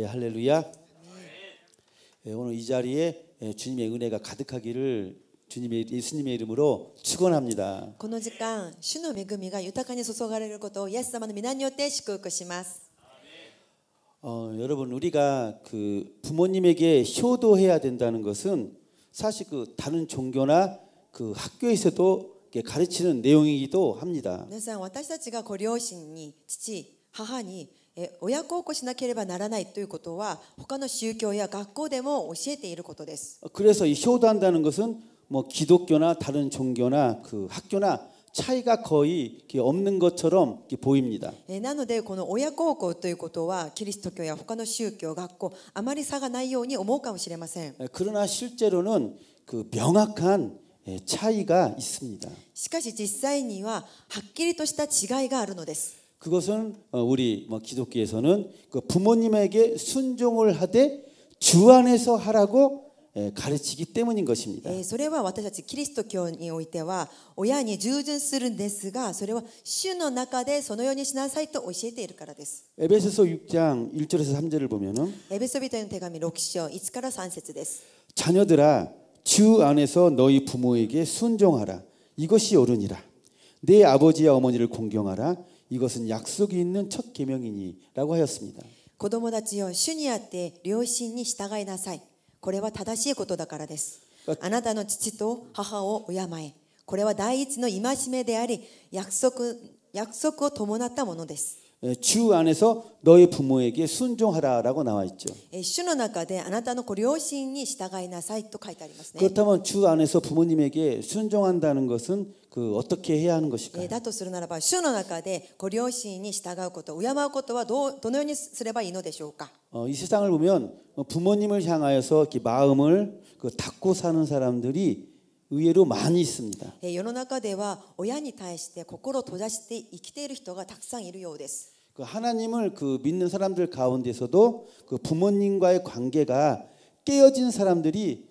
예, 할렐루야. 예, 오늘 이 자리에 예, 주님의 은혜가 가득하기를 주님의 예수님의 이름으로 축원합니다. この時間主の恵みが豊かに注がれることをイエス様の皆によって祝福します. 어, 여러분 우리가 그 부모님에게 효도해야 된다는 것은 사실 그 다른 종교나 그 학교에서도 가르치는 내용이기도 합니다. 親孝行しなければならないということは他の宗教や学校でも教えていることです。그래서이효도한다는것은뭐기독교나다른종교나그학교나차이가거의없는것처럼보입니다なのでこの親孝行ということはキリスト教や他の宗教、学校あまり差がないように思うかもしれません그러나실제로는그명확한차이가있습니다しかし実際にははっきりとした違いがあるのです。 그것은 어, 우리 뭐 기독교에서는 그 부모님에게 순종을 하되 주 안에서 하라고 예, 가르치기 때문인 것입니다. 예, 에베소서 6장 1절에서 3절을 보면은 자녀들아 주 안에서 너희 부모에게 순종하라. 이것이 옳으니라. 내 아버지와 어머니를 공경하라. 이것은약속이있는첫계명이니라고하였습니다子供たちよ主にあって両親に従いなさい。これは正しいことだからです。あなたの父と母を敬え。これは第一の戒めであり、約束約束を伴ったものです。 예, 주 안에서 너의 부모에게 순종하라라고 나와 있죠. 예, 그렇다면 주 안에서 부모님에게 순종한다는 것은 그 어떻게 해야 하는 것일까요? だとするならば主の中でご両親に従うこと敬うことはどうどのようにすればいいのでしょうか? 어, 이 세상을 보면 뭐 부모님을 향하여서 이렇게 마음을 그 닫고 사는 사람들이 의외로 많이 있습니다. 예, 世の中では親に対して心を閉ざして生きている人がたくさんいるようです。그 하나님을 그 믿는 사람들 가운데서도 그 부모님과의 관계가 깨어진 사람들이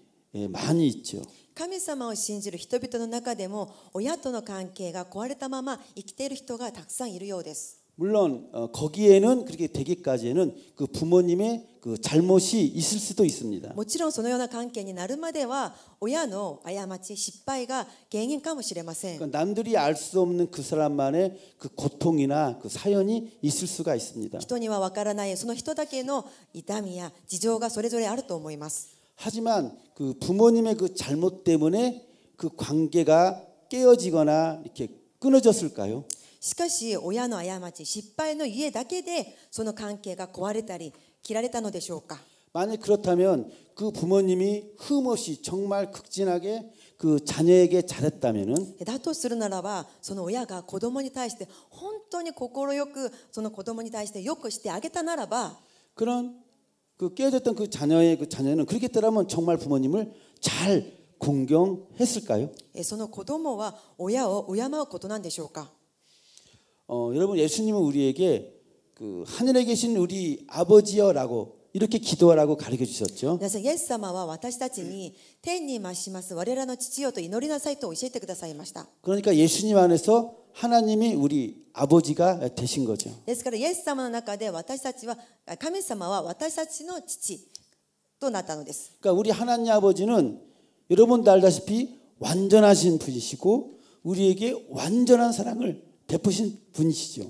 많이 있죠. 神様を信じる人々の中でも親との関係が壊れたまま生きている人がたくさんいるようです。 물론 어, 거기에는 그렇게 되기까지는 그 부모님의 그 잘못이 있을 수도 있습니다. もちろんそのような関係になるまでは親の過ち失敗が原因かもしれません 그러니까 남들이 알 수 없는 그 사람만의 그 고통이나 그 사연이 있을 수가 있습니다. 人にはわからないその人だけの痛みや事情がそれぞれあると思います 하지만 그 부모님의 그 잘못 때문에 그 관계가 깨어지거나 이렇게 끊어졌을까요? しかし親の過ち、失敗の家だけでその関係が壊れたり切られたのでしょうか 만약 그렇다면 그 부모님이 흠없이 정말 극진하게 그 자녀에게 잘했다면은 だとするならばその親が子供に対して本当に心よくその子供に対してよくしてあげたならば 그런 그깨졌던그 자녀의 그 자녀는 그렇게 했라면 정말 부모님을 잘 공경했을까요? その子供は親を敬うことなんでしょうか 어, 여러분 예수님은 우리에게 그 하늘에 계신 우리 아버지여라고 이렇게 기도하라고 가르쳐 주셨죠. 그래서 예수様は私たちに天にまします我らの父よと祈りなさいと教えてくださいました. 그러니까 예수님 안에서 하나님이 우리 아버지가 되신 거죠. ですからイエス様の中で私たちは神様は私たちの父となったのです. 그러니까 우리 하나님 아버지는 여러분도 알다시피 완전하신 분이시고 우리에게 완전한 사랑을 베푸신 분이시죠. なので私たちの父なる神様は完全な方であり完全な愛を私たちに注いでくださった方です。그렇다면우리는하나님아버지에게효자입니까だとするならば私たちは父なる神様に対して親孝行するものなんでしょうか어언제나하나님아버지에게죄송한마음이있지않습니까いつも神様の前では申し訳ない気持ちでいっぱいです。하나님뜻대로살지못하고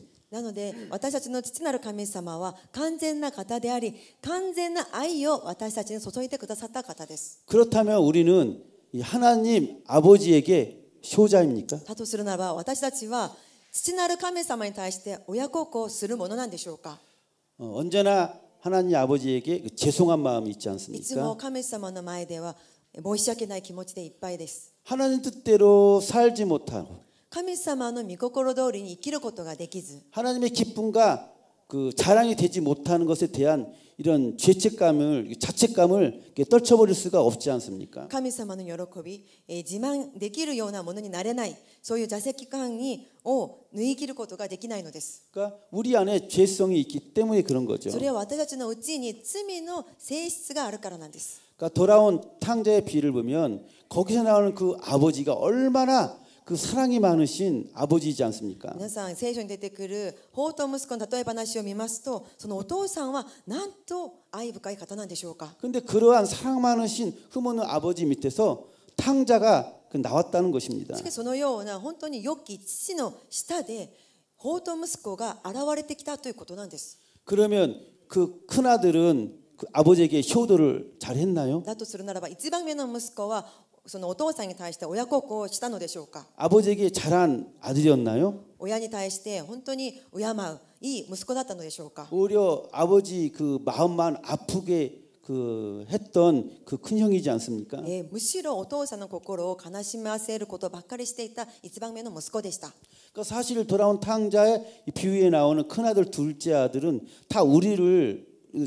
神様の御心通りに生きることができず하나님 기쁨과 그 자랑이 되지 못하는 것에 대한 이런 죄책감을 자책감을 떨쳐버릴 수가 없지 않습니까? 神様の喜び自慢できるようなものになれないそういう座席感を脱ぎ切ることができないのです 그러니까 우리 안에 죄성이 있기 때문에 그런 거죠. それは私たちのうちに罪の性質があるからなんです 그러니까 돌아온 탕자의 비를 보면 거기서 나오는 그 아버지가 얼마나 그 사랑이 많으신 아버지이지 않습니까? 皆さん聖書に出てくる法と息子の例え話を見ますと、そのお父さんはなんと愛深い方なんでしょうか? 근데 그러한 사랑 많으신 흐뭇는 아버지 밑에서 탕자가 나왔다는 것입니다. そのような本当に良き父の下で法と息子が現れてきたということなんです. 그러면 그큰 아들은 그 아버지에게 효도를 잘 했나요? 나도するならば一番目の息子は そのお父さんに対して親孝行したのでしょうか 아버지에게 잘한 아들이었나요? 親に対して本当に敬ういい息子だったのでしょうか 오히려 아버지 그 마음만 아프게 그 했던 그큰 형이지 않습니까? えーむしろお父さんの心を悲しませることばっかりしていた一番目の息子でした 그러니까 사실 돌아온 탕자의 이 비유에 나오는 큰아들 둘째 아들은 다 우리를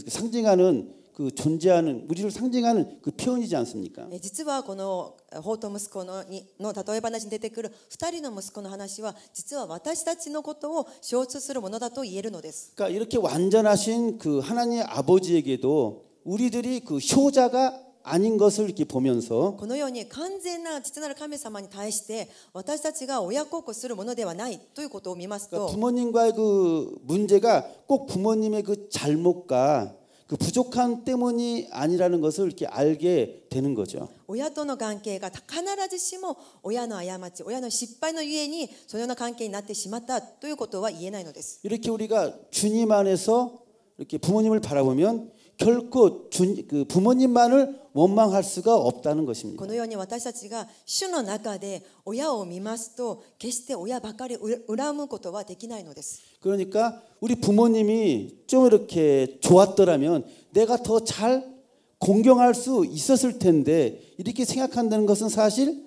상징하는 그 존재하는 우리를 상징하는 그 표현이지 않습니까? 実はこの法と息子のの例え話に出てくる二人の息子の話は実は私たちのことを象徴するものだと言えるのです 그러니까 이렇게 완전하신 그 하나님의 아버지에게도 우리들이 그 효자가 아닌 것을 이렇게 보면서 このように完全な父なる神様に対して私たちが親孝行するものではないということを見ますと 부모님과의 그 문제가 꼭 부모님의 그 잘못과 그 부족함 때문이 아니라는 것을 이렇게 알게 되는 거죠. 親との関係が必ずしも親の過ち、親の失敗のゆえにそのような関係になってしまったということは言えないのです. 이렇게 우리가 주님 안에서 이렇게 부모님을 바라보면 결코 주, 그 부모님만을 원망할 수가 없다는 것입니다. このように私たちが主の中で親を見ますと決して親ばかり恨むことはできないのです. 그러니까 우리 부모님이 좀 이렇게 좋았더라면 내가 더 잘 공경할 수 있었을 텐데 이렇게 생각한다는 것은 사실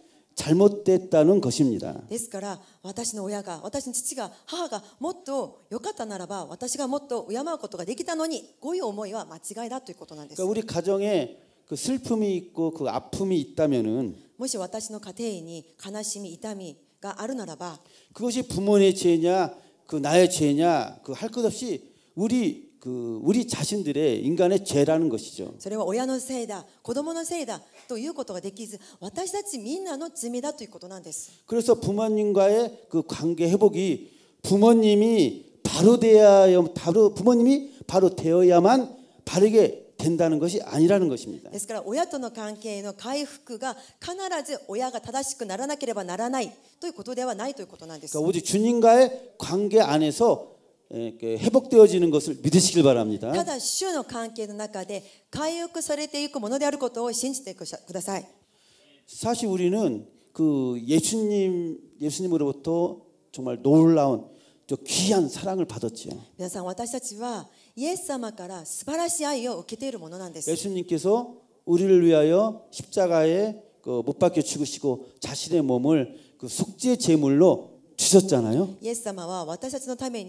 잘못됐다는 것입니다. ですから私の親が私の父が母がもっと良かったならば私がもっと敬うことができたのにこういう思いは間違いだということなんです。 그러니까 우리 가정에 그 슬픔이 있고 그 아픔이 있다면은 もし私の家庭に悲しみ痛みがあるならば 그것이 부모의 죄냐 그 나의 죄냐 그할것 없이 우리 그 우리 자신들의 인간의 죄라는 것이죠. それは親のせいだ、子供のせいだということができず、私たちみんなの罪だということなんです. 그래서 부모님과의 그 관계 회복이 부모님이 바로 되어야 바로 부모님이 바로 되어야만 바르게 된다는 것이 아니라는 것입니다. 그래서 오야토의 관계의 회복가 必ず親가 正しくならなければならないということではないということなんです. 그러니까 오직 주님과의 관계 안에서 회복되어지는 것을 믿으시길 바랍니다. ただ 주의 관계の 中で回復されていくものであることを信じてください. 사실 우리는 그 예수님 예수님으로부터 정말 놀라운 또 귀한 사랑을 받았지요. 皆さん私たちはイエス様から素晴らしい愛を受けているものなんです. 예수님께서 우리를 위하여 십자가에 그못 박혀 죽으시고 자신의 몸을 그 속죄 제물로 주셨잖아요. 예수様は私たちのために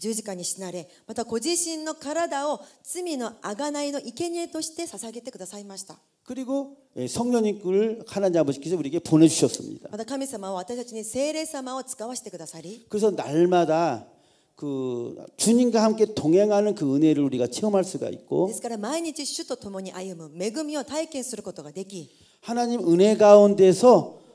十字架に死なれ、またご自身の体を罪のあがないの生贄として捧げてくださいました。 그리고 예, 성령님을 하나님 아버지께서 우리에게 보내주셨습니다. 그래서 날마다 그 주님과 함께 동행하는 그 은혜를 우리가 체험할 수가 있고 하나님 은혜 가운데서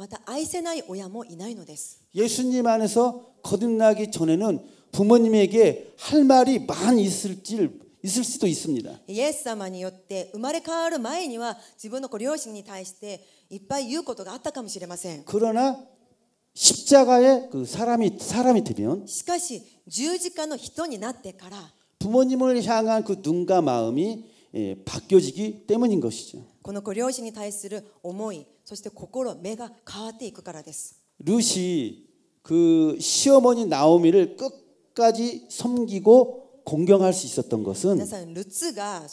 また愛せない親もいないのです。예수님안에서거듭나기전에는부모님에게할말이많이있을지 있을 수도 있습니다. 예수様によって生まれ変わる前には自分のご両親に対していっぱい言うことがあったかもしれません. 그러나 십자가에 그 사람이 사람이 되면 しかし十字架の人になってから 부모님을 향한 그 눈과 마음이 예, 바뀌어지기 때문인 것이죠. このご両親に対する思い そして心目が変わっていくからです。루시그시어머니나오미를끝까지섬기고 공경할 수 있었던 것은 루츠가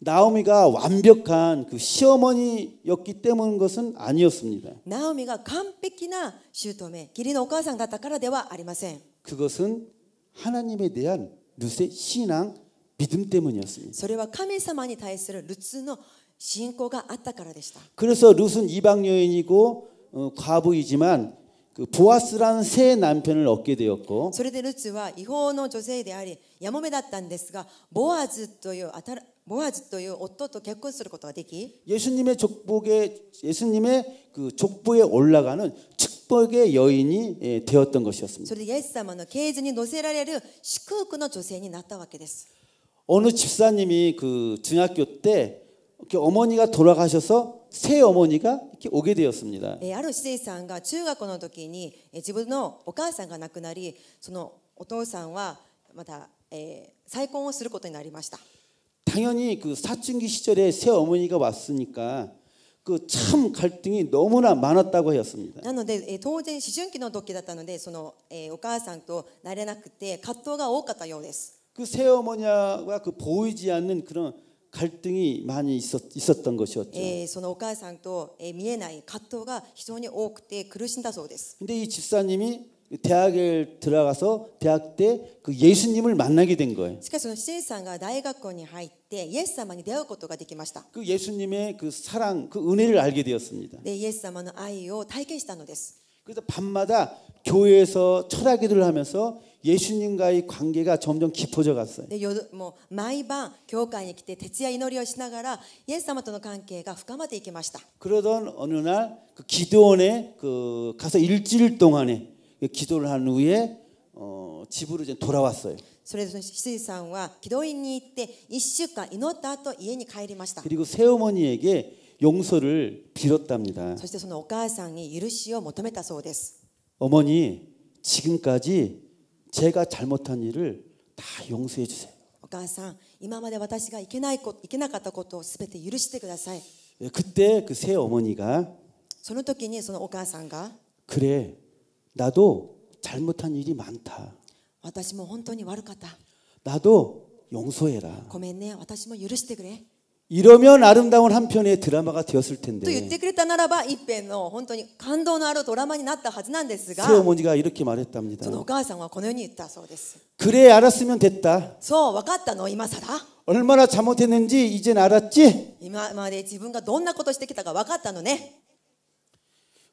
나오미가 완벽한 그 시어머니였기 때문인 것은 아니었습니다. 나오미가 완벽한 시어머니, 기린 가상だったからではありません 그것은 하나님에 대한 루스의 신앙 믿음 때문이었습니다. それは神様に対するルツの信仰があったからでした. 그래서 룻은 이방 여인이고 어, 과부이지만 그 보아스라는 새 남편을 얻게 되었고. それでルツは違法の女性でありやもめだったんですがボアズという新 모아즈という夫と結婚することができ 예수님의 족복에 예수님의 그 족보에 올라가는 축복의 여인이 되었던 것이었습니다. それでイエス様の啓示に載せられる祝福の女性になったわけです。 어느 집사님이 그 중학교 때 어머니가 돌아가셔서 새 어머니가 이렇게 오게 되었습니다. ある施設さんが中学の時に自分のお母さんが亡くなりそのお父さんはまた再婚をすることになりました 당연히 그 사춘기 시절에 새 어머니가 왔으니까 그 참 갈등이 너무나 많았다고 하였습니다. なので当然思春期の時だったのでそのお母さんとなれなくて葛藤が多かったようです。그 새어머니와 그 보이지 않는 그런 갈등이 많이 있었, 있었던 것이었죠. 예, そのお母さんと見えない葛藤が非常に多くて苦しんだそうです. 근데 이 집사님이 대학에 들어가서 대학 때 그 예수님을 만나게 된 거예요. しかしそのさんが大学校に入ってイエス様に出会うことができました그 예수님의 그 사랑, 그 은혜를 알게 되었습니다. 네, 예수様の愛を体験したのです. 그래서 밤마다 교회에서 철학 기도를 하면서 예수님과의 관계가 점점 깊어져 갔어요. 네, 뭐 매번 교회에 来て徹夜 기도를 하시나가라 예수様との 관계가 深まっていきました. 그러던 어느 날그 기도원에 그 가서 일주일 동안에 그 기도를 한 후에 어, 집으로 이제 돌아왔어요. それで執事さんは祈りに行って1週間祈った後家に帰りました. 그리고 새어머니에게 용서를 빌었답니다. そしてそのお母さんに許しを求めたそうです. 어머니 지금까지 제가 잘못한 일을 다 용서해 주세요. お母さん今まで私がいけないこといけなかったことをすべて許してください 그때 그 새 어머니가 その時にそのお母さんが 그래 나도 잘못한 일이 많다. 私も本当に悪かった。 나도 용서해라. ごめんね私も許してくれ。 이러면 아름다운 한 편의 드라마가 되었을 텐데. 새어머니가 이렇게 말했답니다. 그래 알았으면 됐다. 얼마나 잘못했는지 이젠 알았지?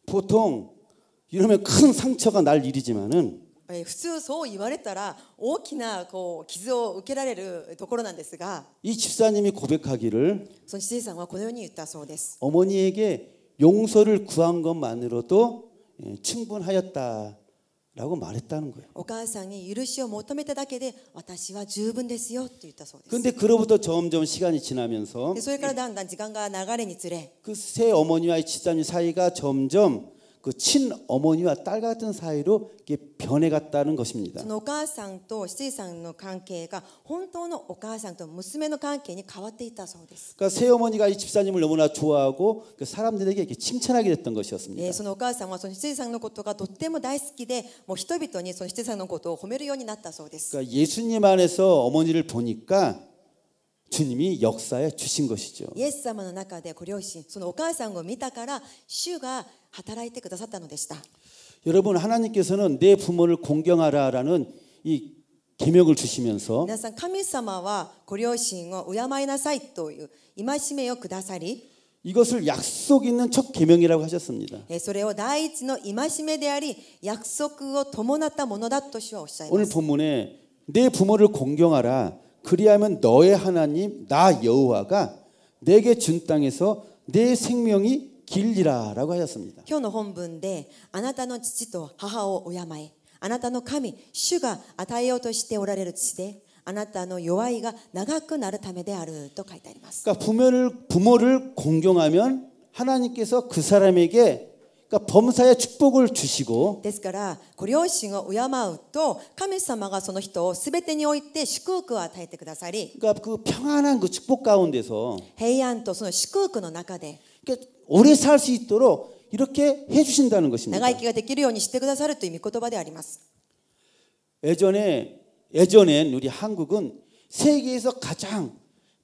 보통 이러면 큰 상처가 날 일이지만은 普通そう言われたら大きなこう傷を受けられるところなんですが이 예, 그 집사님이 고백하기를 その지사さんはこのように言ったそうです 어머니에게 용서를 구한 것만으로도 예, 충분하였다. 라고 말했다는 거예요. 오가상이 許しを求めただけで私は十分ですよって言ったそうです. 근데 그로부터 점점 시간이 지나면서 그래서 시간이 지나면서 그새 어머니와 이 집사님 사이가 점점 그 친어머니와 딸 같은 사이로 이게 변해갔다는 것입니다. お母さんとお母さんと娘の関係に変わっていたそうです. 그러니까 새어머니가 이 집사님을 너무나 좋아하고 그 사람들에게 이렇게 칭찬하게 됐던 것이었습니다. そのお母さんはその七さんのことがとっても大好きで、もう人々にその七さんのことを褒めるようになったそうです. 그러니까 예수님 안에서 어머니를 보니까 주님이 역사에 주신 것이죠. 예수様の中でご両親、そのお母さんを見たから主が 働いてくださったのでした。 여러분 하나님께서는 내 부모를 공경하라라는 이 계명을 주시면서 皆さん神様はご両親を敬いなさいという戒めをくださり 이것을 약속 있는 첫 계명이라고 하셨습니다. 第一の戒めであり約束を伴ったものだと主はおっしゃいます 오늘 본문에 내 부모를 공경하라 그리하면 너의 하나님 나 여호와가 내게 준 땅에서 내 생명이 길지라라고하셨습니다今日の本文であなたの父と母を敬えあなたの神主が与えようとしておられる地であなたの弱いが長くなるためであると書いてあります。그러니까부모를부모를공경하면하나님께서그사람에게 그러니까 범사에 축복을 주시고 ですからご両親を敬うと神様がその人を全てにおいて祝福を与えてくださり 그러니까 그 평안한 그 축복 가운데서 平安とその祝福の中で 그러니까 오래 살 수 있도록 이렇게 해 주신다는 것입니다. 長生きができるようにしてくださるという御言葉であります. 예전에 예전엔 우리 한국은 세계에서 가장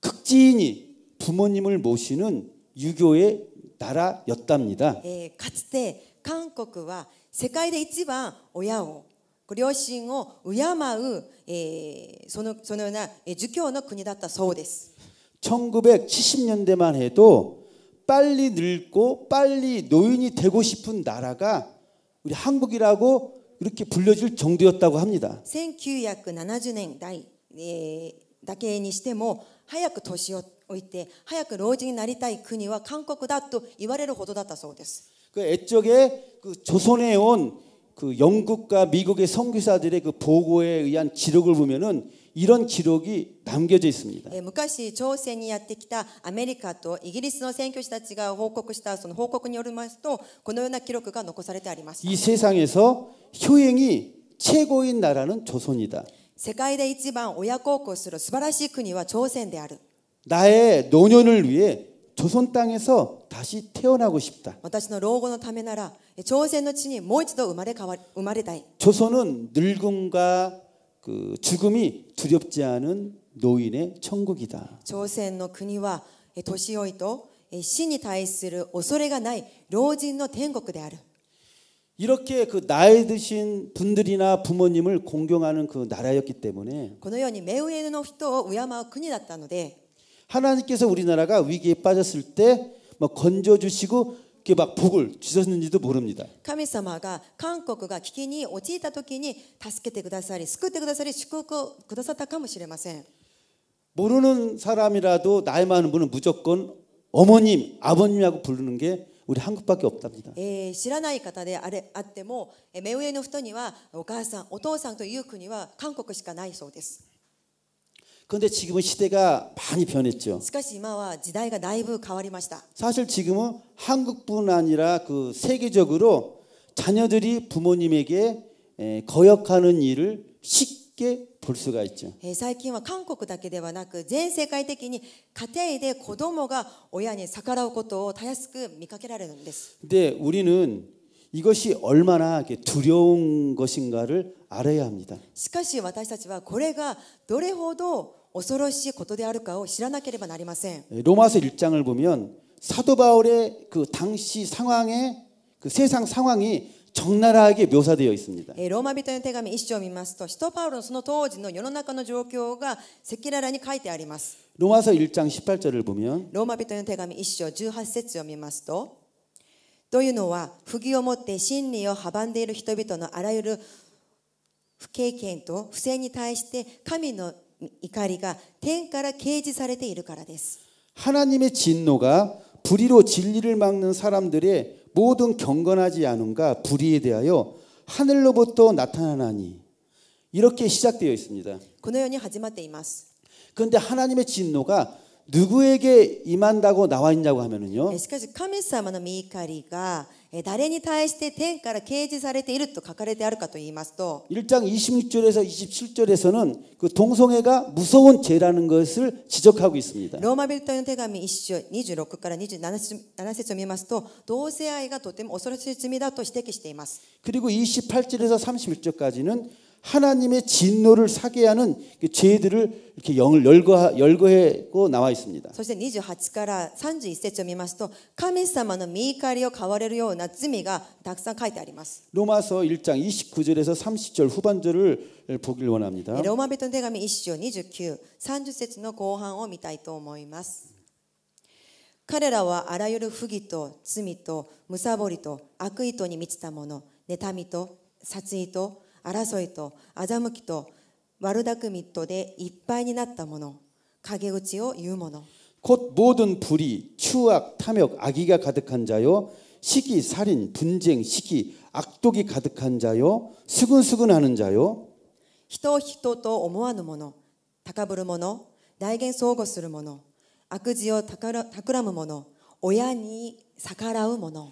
극진히 부모님을 모시는 유교의 나라였답니다. えーつて韓国は世界で一番親を両親を敬うえーそのそのような儒教の国だったそうです 1970년대만 해도 빨리 늙고 빨리 노인이 되고 싶은 나라가 우리 한국이라고 이렇게 불려질 정도였다고 합니다. 1970년대だけにしても早く年を おいて早く老人になりたい国は韓国だと言われるほどだったそうです。그 애적에 그 조선에 온 그 영국과 미국의 선교사들의 그 보고에 의한 기록을 보면은 이런 기록이 남겨져 있습니다. 昔朝鮮にやってきたアメリカとイギリスの宣教師たちが報告したその報告によりますとこのような記録が残されてあります。이 세상에서 효행이 최고인 나라는 조선이다. 世界で一番親孝行する素晴らしい国は朝鮮である。 나의 노년을 위해 조선 땅에서 다시 태어나고 싶다. 조선은 늙음과 그 죽음이 두렵지 않은 노인의 천국이다. 조선の国は年老いと死に対する恐れがない老人の天国である. 이렇게 그 나이 드신 분들이나 부모님을 공경하는 그 나라였기 때문에 このように目上の人を敬う国だっ 하나님께서 우리나라가 위기에 빠졌을 때막 뭐 건져 주시고 그게 막 복을 주셨는지도 모릅니다. 神様が 한국이 위기에 陥った時に助けてくださり救ってくださり祝福くださったかもしれません. 모르는 사람이라도 나이 많은 분은 무조건 어머님, 아버님이라고 부르는 게 우리 한국밖에 없답니다. 에, 知らない方であれあっても目上の人にはお母さん、お父さんという国は韓国しかないそうです。 근데 지금은 시대가 많이 변했죠. 사실 지금은 한국뿐 아니라 그 세계적으로 자녀들이 부모님에게 거역하는 일을 쉽게 볼 수가 있죠. 최근은 예, 한국だけではなく全世界的に家庭で子供が親に逆らうことをたやすく見かけられるんです. 그 근데 우리는 이것이 얼마나 두려운 것인가를 알아야 합니다. しかし私たちはこれがどれほど恐ろしいことであるかを知らなければなりません。ローマ서1장을보면사도바울의그당시상황에그세상상황이적나라하게묘사되어있습니다로마비토의태감의1장을見ますと사パ바ロ은その当時の世の中の状況が赤裸々に書いてあります로마서1장18절을보면로마비토의태감의1章18절을見ますとというのは、不義を持って真理を阻んでいる人々のあらゆる不経験と不正に対して神の怒りが天から掲示されているからです。 하나님의 진노가 불의로 진리를 막는 사람들의 모든 경건하지 않음과 불의에 대하여 하늘로부터 나타나니 이렇게 시작되어 있습니다. 그런데 하나님의 진노가 누구에게 임한다고 나와 있냐고 하면은요. しかし神様の御怒りが誰に対して天から掲示されていると書かれてあるかと言いますと 1장 26절에서 27절에서는 그 동성애가 무서운 죄라는 것을 지적하고 있습니다. 로마 빌도의手紙 1章 26から27節を 見ますと同性愛がとても恐ろしい罪だと指摘しています. 그리고 28절에서 31절까지는 하나님의 진노를 사게 하는 죄들을 이렇게 영을 열거 열거해고 나와 있습니다. そして28から31節を見ますと神様の御怒りを買われるような罪がたくさん書いてあります. 로마서 1장 29절에서 30절 후반절을 보길 원합니다. 로마人手紙 1章 29, 30節の後半を見たいと思います. 彼らはあらゆる不義と罪とむさぼりと悪意とに満ちたもの妬みと殺意と争いと欺きと悪巧みとでいっぱいになったもの陰口を言うもの곧모든불의추악탐욕악의가가득한자요시기살인분쟁시기악독이가득한자요수근수근하는자요人を人と思わぬ者高ぶる者大言相互する者悪事をたくらむ者親に逆らう者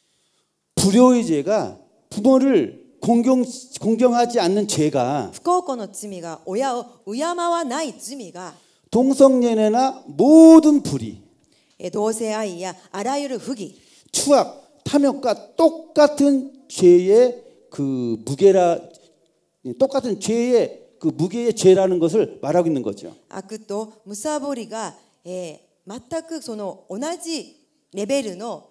불효의 죄가 부모를 공경 공경하지 않는 죄가 不幸の罪が親を敬わない罪が 동성연애나 모든 불의 이同性愛やあらゆる 흑이 추악, 탐욕과 똑같은 죄의 그 무게라 똑같은 죄의 그 무게의 죄라는 것을 말하고 있는 거죠. 아그 또 무사보리가 全くその同じレベルの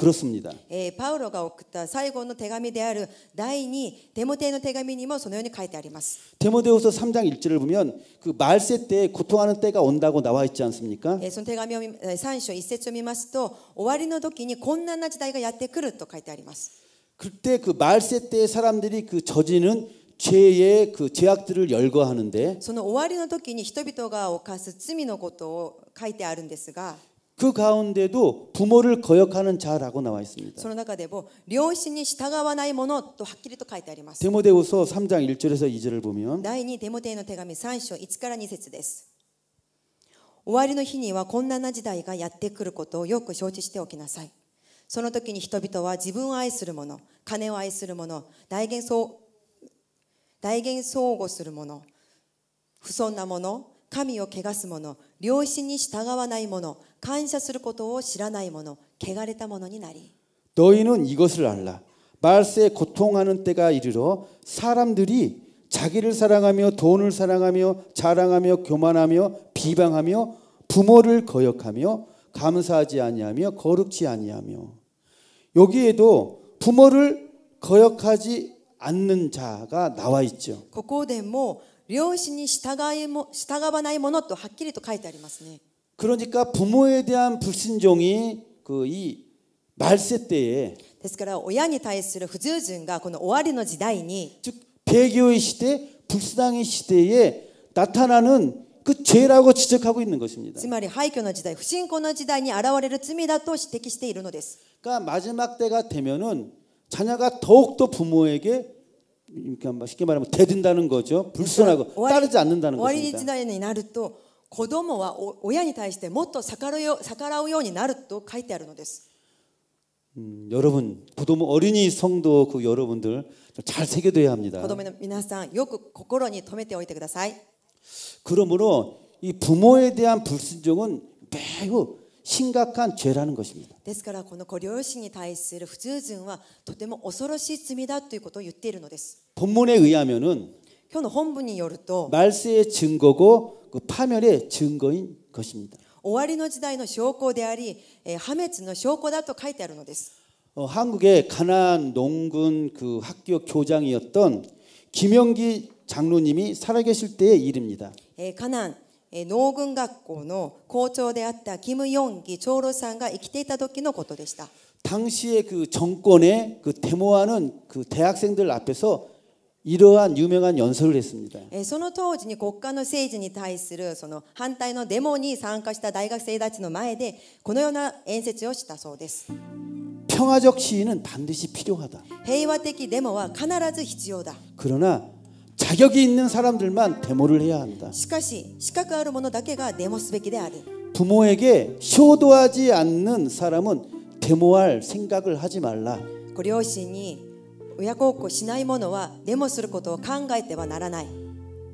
그렇습니다. 에, 바울로가 送った最後の 대감이 である第2デモテの手紙にもそのように書いてあります. 데모데후서 3장 1절을 보면 그 말세 때 고통하는 때가 온다고 나와 있지 않습니까? 에, その手紙を3章1節を見ますと終わりの時にこんな時代がやってくると書いてあります. 그때 그 말세 때 사람들이 그 저지는 죄의 그 죄악들을 열거하는데 その終わりの時に人々が犯す罪のことを書いてあるんですが그가운데도부모를거역하는자라고나와있습니다その中でも両親に従わないものとはっきりと書いてあります데모데후서3장1절에서2절을보면第2デモテーの手紙3章1から2節です終わりの日にはこんな時代がやってくることをよく承知しておきなさい。その時に人々は自分を愛する者、金を愛する者、大言相大言相互する者、不尊な者、神を汚す者、良心に従わない者、感謝することを知らない者、汚れた者になり。 너희는 이것을 알라. 말세에 고통하는 때가 이르러 사람들이 자기를 사랑하며 돈을 사랑하며 자랑하며 교만하며 비방하며 부모를 거역하며 감사하지 아니하며 거룩지 아니하며 여기에도 부모를 거역하지 않는 자가 나와 있죠. ここでも両親に従い従わないものとはっきりと書いてありますね 그러니까 부모에 대한 불신종이그 이 말세 때에 ですから親に対する不従順がこの終わりの時代に즉 배교의 시대, 불신앙의 시대에 나타나는 그 죄라고 지적하고 있는 것입니다. つまり廃墟の時代、不信仰の時代に現れる罪だと指摘しているのです. 그러니까 마지막 때가 되면은 자녀가 더욱더 부모에게 그러니까 쉽게 말하면 대든다는 거죠. 불순하고 그러니까 따르지 않는다는 것입니다. 子供は親に対してもっと逆らうようになると書いてあるのです。 음, 여러분, 고도모 어린이 성도 그 여러분들 잘 새겨둬야 합니다. 고도모는 皆さんよく心に留めておいてください. 그러므로 이 부모에 대한 불순종은 매우 심각한 죄라는 것입니다. ですからこのご両親に対する不従順はとても恐ろしい罪だということを言っているのです. 본문에 의하면은 今日の本文によると 말세의 증거고 그 파멸의 증거인 것입니다. 終わりの時代の証拠であり、えー、破滅の証拠だと書いてあるのです。 어, 한국의 가난 농군 그 학교 교장이었던 김영기 장로님이 살아계실 때의 일입니다. 가난 農軍学校の校長であったキムヨン長老さんが生きていた時のことでした당시의그 정권의 그 데모하는 그 대학생들 앞에서 이러한 유명한 연설을 했습니다. その当時に国家の政治に対するその反対のデモに参加した大学生たちの前でこのような演説をしたそうです。 평화적 시위는 반드시 필요하다. 平和的デモは必ず必要だ. 그러나 자격이 있는 사람들만 데모를 해야 한다. しかし資格ある者だけがデモすべきである. 부모에게 효도하지 않는 사람은 데모할 생각을 하지 말라. ご両親に親孝行しない者はデモすることを考えてはならない。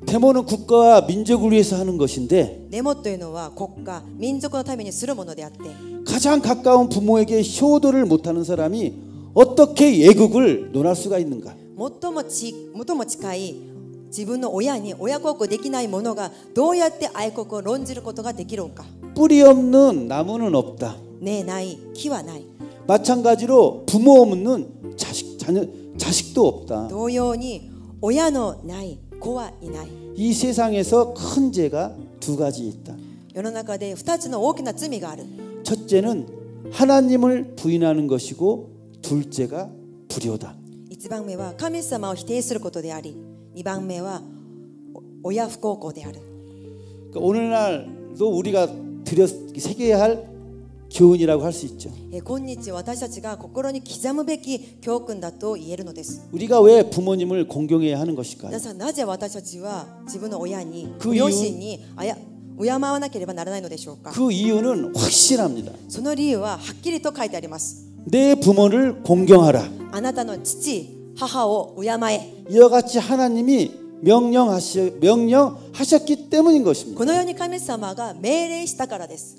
데모는 국가와 민족을 위해서 하는 것인데 デモというのは国家、民族のためにするものであって 가장 가까운 부모에게 효도를 못하는 사람이 어떻게 예국을 논할 수가 있는가? 最もち最も近い自分の親に親孝行できない者がどうやって愛国を論じることができるのか 뿌리 없는 나무는 없다. ねえない木はない 마찬가지로 부모 없는 자식 자녀 자식도 없다. 노연이 오야노 나이 고와 이나이. 세상에서 큰 죄가 두 가지 있다. 世の中で2つの大きな罪がある. 첫째는 하나님을 부인하는 것이고 둘째가 불효다. 1番目は神様を否定することであり2番目は親不孝行である 그러니까 오늘날도 우리가 드려 새겨야 할 교훈이라고 할 수 있죠. 예, 우리가 왜 부모님을 공경해야 하는 것일까요? 그, 그 이유는 敬わなければならないのでしょうか그 이유는 확실합니다. その理由ははっきりと書いてあります내 부모를 공경하라. あなたの父母を敬え. 이와 같이 하나님이 명령하시 명령하셨기 때문인 것입니다. このように神様が命令したからです.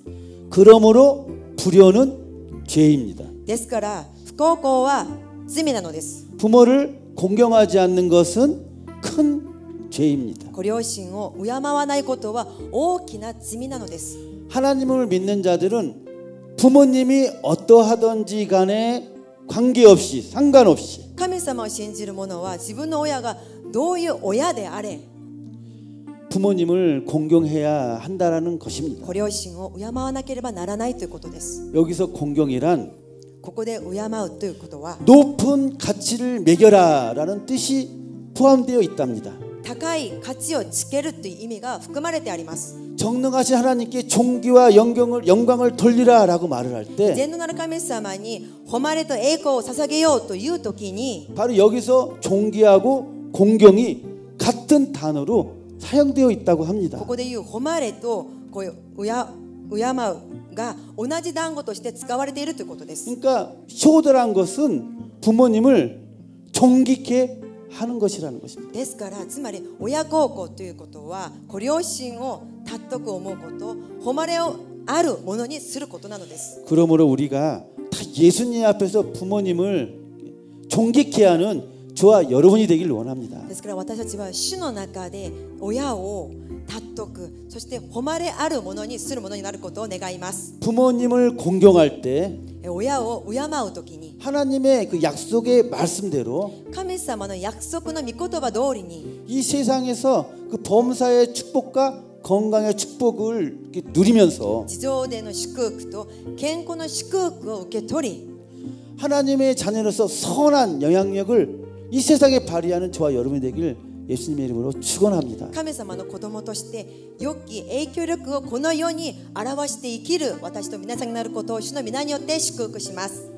그러므로 불효는 죄입니다. ですから不孝行は罪なのです。 부모를 공경하지 않는 것은 큰 죄입니다. 고려신을 敬わないことは大きな罪なのです. 하나님을 믿는 자들은 부모님이 어떠하든지 간에 관계없이 상관없이 神様を信じる者は自分の親がどういう親であれ 부모님을 공경해야 한다라는 것입니다. 고려신을 敬わなければならないということです. 여기서 공경이란 ここで敬うということは 높은 가치를 매겨라라는 뜻이 포함되어 있답니다. 高い価値をつけるという意味が含まれてあります. 정능하신 하나님께 존귀와 영광을 영광을 돌리라라고 말을 할 때, 全能なる神様に誉れと栄光を捧げようという時に 바로 여기서 존귀하고 공경이 같은 단어로 사용되어 있다고 합니다. ここでいう誉れとこう敬うが同じ単語として使われているということです. 그러니까 효도란 것은 부모님을 존귀케 하는 것이라는 것입니다. ですからつまり親孝行ということはご両親を尊く思うこと、誉れをあるものにすることなのです. 그러므로 우리가 다 예수님 앞에서 부모님을 존귀케 하는 저와 여러분이 되길 원합니다. ですから私たちは主の中で親を尊くそして誉れあるものにするものになることを願います 부모님을 공경할 때親を敬う時に 하나님의 그 약속의 말씀대로 神様の約束の御言葉通りに이 세상에서 그 범사의 축복과 건강의 축복을 누리면서 지조での祝福と健康の祝福を受け取り 하나님의 자녀로서 선한 영향력을 이 세상에 발휘하는 저와 여러분이 되길 예수님의 이름으로 축원합니다. 하나님의影響力をこの世に表して生きる私と皆さんになることを主の皆によって祝福します。